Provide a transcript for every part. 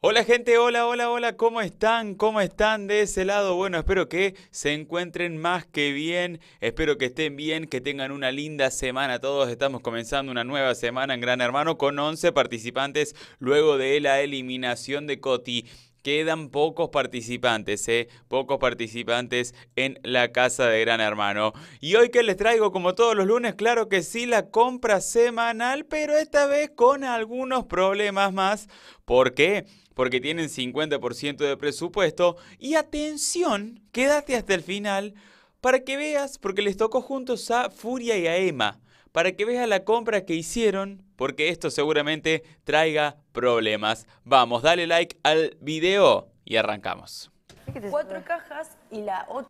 Hola gente, hola, hola, hola, ¿cómo están? ¿Cómo están de ese lado? Bueno, espero que se encuentren más que bien, espero que estén bien, que tengan una linda semana. Todos estamos comenzando una nueva semana en Gran Hermano con 11 participantes luego de la eliminación de Coti quedan pocos participantes, ¿eh? Pocos participantes en la casa de Gran Hermano. Y hoy que les traigo, como todos los lunes, claro que sí, la compra semanal, pero esta vez con algunos problemas más. ¿Por qué? Porque tienen 50% de presupuesto. Y atención, quédate hasta el final para que veas, porque les tocó juntos a Furia y a Emma para que veas la compra que hicieron, porque esto seguramente traiga problemas. Vamos, dale like al video y arrancamos.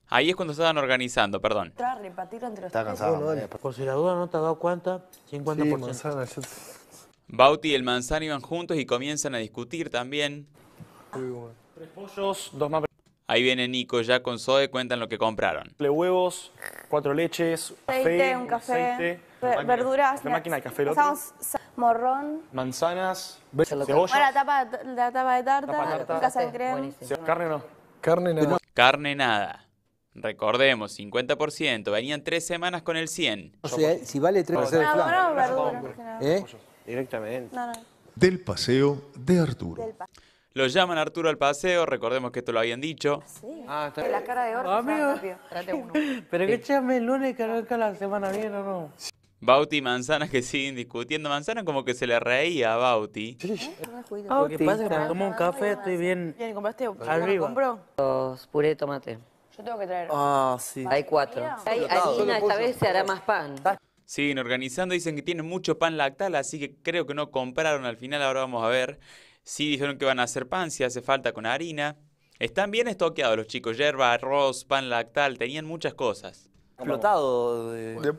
Ahí es cuando estaban organizando, perdón. Está eh. por si la duda no te has dado cuenta, 50%. manzana, Bauti y el manzana iban juntos y comienzan a discutir también. Ahí viene Nico ya con Zoe, cuentan lo que compraron. Le huevos, cuatro leches, un café. Ver, verduras. La máquina de café lote. morrón. Manzanas. Cebolla. la tapa de tarta. La Tapa de crema. Carne no. Carne nada. Carne nada. Recordemos, 50%. Venían tres semanas con el 100. O sea, si vale tres semanas. de flan. No, no, ¿Eh? Directamente. Del paseo de Arturo. Lo llaman Arturo al paseo, recordemos que esto lo habían dicho. Ah, sí. Ah, está bien. La cara de oro. Amigo. Trate uno. Pero que echame el lunes que arranca la semana bien o no. Bauti y Manzana que siguen discutiendo. Manzana como que se le reía a Bauti. Lo pasa tomo un café estoy bien compraste? compró? Los puré de tomate. Yo tengo que traer. Ah, sí. Hay cuatro. Hay harina, esta vez se hará más pan. Ah. Siguen organizando, dicen que tienen mucho pan lactal, así que creo que no compraron al final, ahora vamos a ver. Sí dijeron que van a hacer pan, si hace falta con harina. Están bien estoqueados los chicos, yerba, arroz, pan lactal, tenían muchas cosas flotado. De...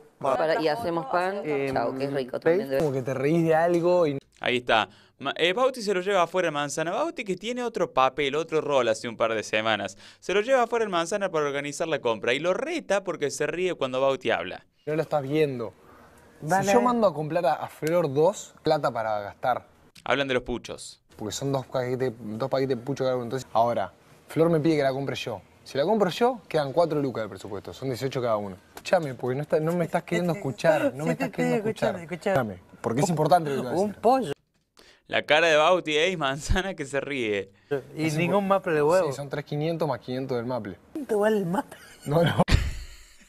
y hacemos pan. Eh, Chao, que es rico Como que te reís de algo y... Ahí está. Eh, Bauti se lo lleva afuera el manzana. Bauti que tiene otro papel, otro rol hace un par de semanas. Se lo lleva afuera el manzana para organizar la compra y lo reta porque se ríe cuando Bauti habla. No lo estás viendo. Si yo mando a comprar a, Flor dos plata para gastar. Hablan de los puchos. Porque son dos paquetes, dos paquetes de pucho cada Entonces, ahora, Flor me pide que la compre yo. Si la compro yo, quedan 4 lucas del presupuesto, son 18 cada uno. Escúchame, porque no, me estás queriendo escuchar, no me estás queriendo escuchar. Escúchame, porque es importante lo que Un pollo. La cara de Bauti es manzana que se ríe. Y ningún maple de huevo. Sí, son 3.500 más 500 del maple. ¿Cuánto vale el maple? No, no.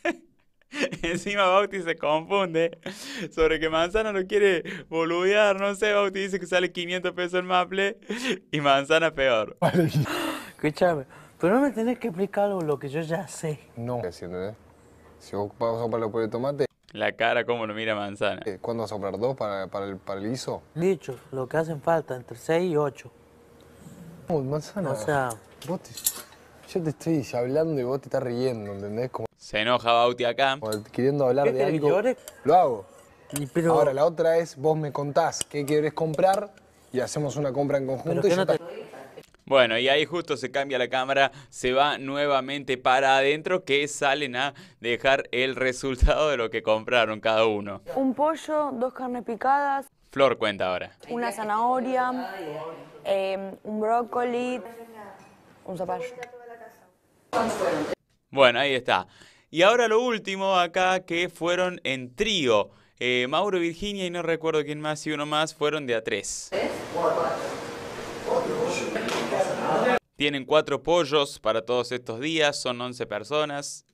Encima Bauti se confunde sobre que Manzana no quiere boludear, no sé, Bauti dice que sale 500 pesos el maple y Manzana peor. Escúchame, pero no me tenés que explicar algo lo que yo ya sé. No. Si vos vas a soplar los pollo de tomate... La cara como lo mira manzana. Eh, ¿Cuándo vas a soplar dos para, para, el, para el guiso? Dicho, lo que hacen falta, entre 6 y 8. manzana. O sea... Vos te, yo te estoy hablando y vos te estás riendo, ¿entendés? Se enoja Bauti acá. queriendo hablar de algo... Lo hago. Ahora, la otra es, vos me contás qué querés comprar y hacemos una compra en conjunto. y yo te... Bueno, y ahí justo se cambia la cámara, se va nuevamente para adentro que salen a dejar el resultado de lo que compraron cada uno. Un pollo, dos carnes picadas. Flor cuenta ahora. Una zanahoria, em, un brócoli, un zapallo. Bueno, ahí está. Y ahora lo último acá que fueron en trío. Eh, Mauro, Virginia y no recuerdo quién más y uno más fueron de a tres. ¿Tres? Tienen cuatro pollos para todos estos días, son 11 personas.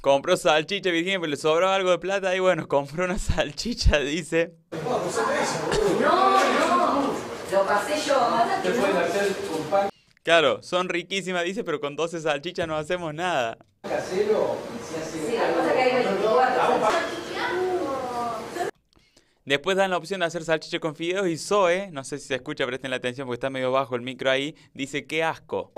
Compró salchicha, Virginia, pero le sobró algo de plata y bueno, compró una salchicha, dice. No, no, lo pasé yo. Claro, son riquísimas, dice, pero con 12 salchichas no hacemos nada. Después dan la opción de hacer salchicha con fideos y Zoe, no sé si se escucha, presten la atención porque está medio bajo el micro ahí, dice, que asco.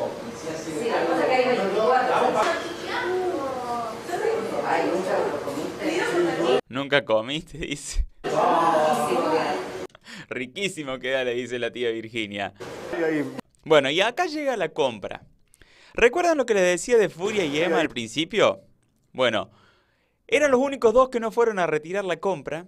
Nunca comiste, dice. Riquísimo queda, le dice la tía Virginia. Bueno, y acá llega la compra. ¿Recuerdan lo que les decía de Furia y Emma al principio? Bueno, eran los únicos dos que no fueron a retirar la compra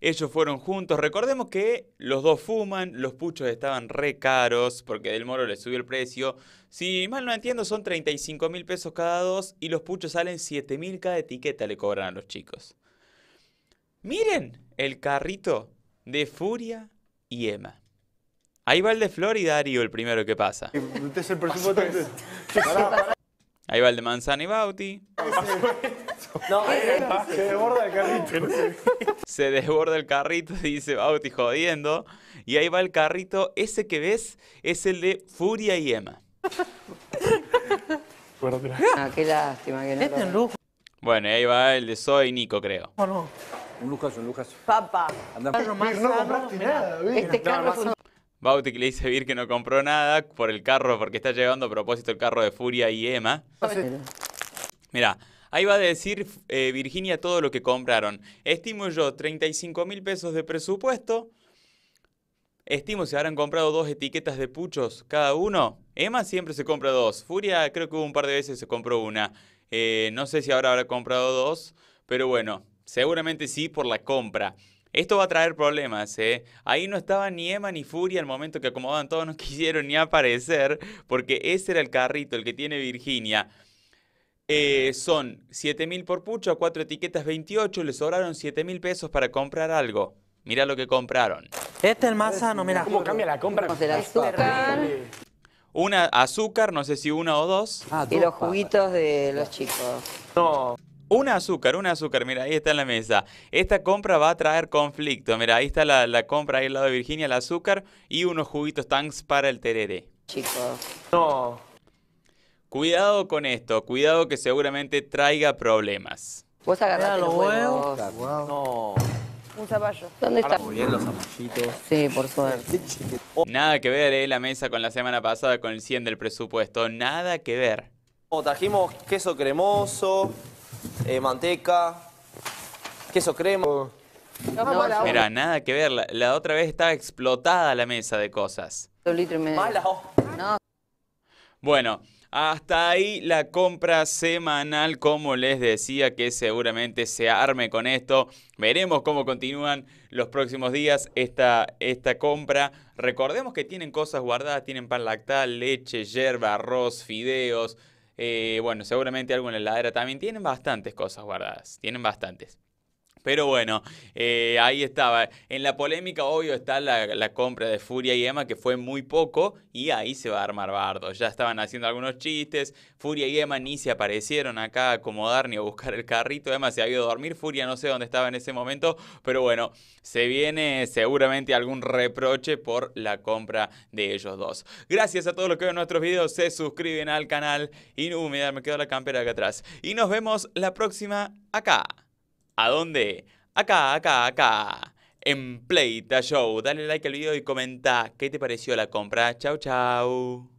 ellos fueron juntos. Recordemos que los dos fuman, los puchos estaban re caros porque Del Moro les subió el precio. Si mal no entiendo, son 35 mil pesos cada dos y los puchos salen 7 mil cada etiqueta, le cobran a los chicos. Miren el carrito de Furia y Emma. Ahí va el de Flor y Darío, el primero que pasa. Ahí va el de Manzana y Bauti. No, eh, se desborda el carrito. se desborda el carrito, dice Bauti jodiendo. Y ahí va el carrito. Ese que ves es el de Furia y Emma. Ah, qué lástima que no. Este es un lujo. Bueno, ahí va el de soy Nico, creo. No, no. Un lujazo, un lujazo. Papá. Andá. No, no compraste nada, Este carro Bauti que le dice a Vir que no compró nada por el carro, porque está llegando a propósito el carro de Furia y Emma. Mira, Ahí va a decir eh, Virginia todo lo que compraron. Estimo yo 35 mil pesos de presupuesto. Estimo si habrán comprado dos etiquetas de puchos cada uno. Emma siempre se compra dos. Furia creo que un par de veces se compró una. Eh, no sé si ahora habrá comprado dos, pero bueno, seguramente sí por la compra. Esto va a traer problemas, ¿eh? Ahí no estaba ni Emma ni Furia al momento que acomodaban todos, no quisieron ni aparecer, porque ese era el carrito, el que tiene Virginia. Eh, son 7 mil por pucho, 4 cuatro etiquetas 28, le sobraron 7 mil pesos para comprar algo. Mira lo que compraron. Este es masa más sano, ¿Cómo cambia la compra? De azúcar. Una azúcar, no sé si una o dos. Ah, y los juguitos de los chicos. No. Una azúcar, una azúcar, mira, ahí está en la mesa. Esta compra va a traer conflicto. Mira, ahí está la, compra ahí al lado de Virginia, el azúcar y unos juguitos tanks para el tereré. Chicos. No. Cuidado con esto, cuidado que seguramente traiga problemas. Vos agarrás los huevos. No. Un zapallo. ¿Dónde está? Muy bien los zapallitos. Sí, por suerte. Nada que ver, ¿eh? La mesa con la semana pasada con el 100 del presupuesto. Nada que ver. Otajimos oh, trajimos queso cremoso, eh, manteca, queso crema. No, Mira, nada que ver. La, otra vez estaba explotada la mesa de cosas. Dos y No. Bueno, hasta ahí la compra semanal, como les decía, que seguramente se arme con esto. Veremos cómo continúan los próximos días esta, esta compra. Recordemos que tienen cosas guardadas, tienen pan lactal, leche, hierba, arroz, fideos. Eh, bueno, seguramente algo en la heladera también. Tienen bastantes cosas guardadas, tienen bastantes. Pero bueno, eh, ahí estaba. En la polémica, obvio, está la, compra de Furia y Emma, que fue muy poco, y ahí se va a armar bardo. Ya estaban haciendo algunos chistes. Furia y Emma ni se aparecieron acá a acomodar ni a buscar el carrito. Emma se ha ido a dormir. Furia no sé dónde estaba en ese momento, pero bueno, se viene seguramente algún reproche por la compra de ellos dos. Gracias a todos los que ven nuestros videos, se suscriben al canal. Y me quedó la campera acá atrás. Y nos vemos la próxima acá. ¿A dónde? Acá, acá, acá. En Playta Show. Dale like al video y comenta qué te pareció la compra. Chao, chau.